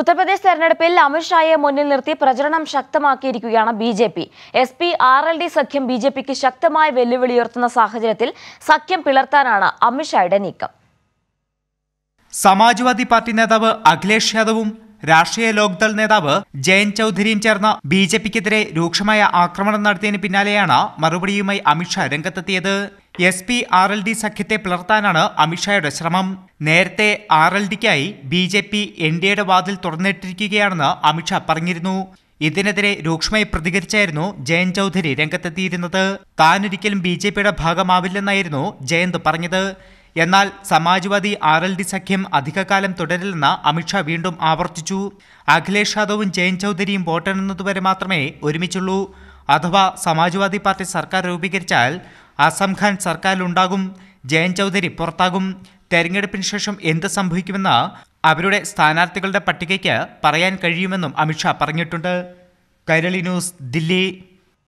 ഉത്തർപ്രദേശ് തെരഞ്ഞെടുപ്പിൽ അമിത്ഷായെ മുന്നിൽ നിർത്തി പ്രചരണം ശക്തമാക്കിയിരിക്കുകയാണ് B J P S P R L D സഖ്യം ബി ജെ പിക്ക് ശക്തമായ ഉയർത്തുന്ന സാഹചര്യത്തിൽ സഖ്യം പിളർത്താനാണ് അമിത്ഷായുടെ നീക്കം സമാജ്വാദി പാർട്ടി നേതാവ് അഖിലേഷ് യാദവും രാഷ്ട്രീയ ലോക്ദൾ നേതാവ് ജയൻ ചൌധരിയും ചേർന്ന് ബി ജെ പിക്കെതിരെ രൂക്ഷമായ ആക്രമണം നടത്തിയതിന് പിന്നാലെയാണ് മറുപടിയുമായി അമിത്ഷാ രംഗത്തെത്തിയത് S P R L D സഖ്യത്തെ പിളർത്താനാണ് അമിത്ഷായുടെ ശ്രമം നേരത്തെ R L ഡിക്കായി B J P N D എയുടെ വാതിൽ തുറന്നിട്ടിരിക്കുകയാണെന്ന് അമിത്ഷാ പറഞ്ഞിരുന്നു ഇതിനെതിരെ രൂക്ഷമായി പ്രതികരിച്ചായിരുന്നു ജയൻ ചൗധരി രംഗത്തെത്തിയിരുന്നത് താനൊരിക്കലും ബി ജെ പിയുടെ ഭാഗമാവില്ലെന്നായിരുന്നു ജയന്ത് പറഞ്ഞത് എന്നാൽ സമാജ്വാദി ആർ എൽ ഡി സഖ്യം അധികകാലം തുടരില്ലെന്ന് അമിത്ഷാ വീണ്ടും ആവർത്തിച്ചു അഖിലേഷ് യാദവും ജയൻ ചൗധരിയും വോട്ടെണ്ണുന്നതുവരെ മാത്രമേ ഒരുമിച്ചുള്ളൂ അഥവാ സമാജ്വാദി പാർട്ടി സർക്കാർ രൂപീകരിച്ചാൽ ആസാം ഖാൻ സർക്കാരിലുണ്ടാകും ജയൻ ചൗധരി പുറത്താകും തെരഞ്ഞെടുപ്പിന് ശേഷം എന്ത് സംഭവിക്കുമെന്ന് അവരുടെ സ്ഥാനാർത്ഥികളുടെ പട്ടികയ്ക്ക് പറയാൻ കഴിയുമെന്നും അമിത്ഷാ പറഞ്ഞിട്ടുണ്ട് കൈരളി ന്യൂസ് ദില്ലി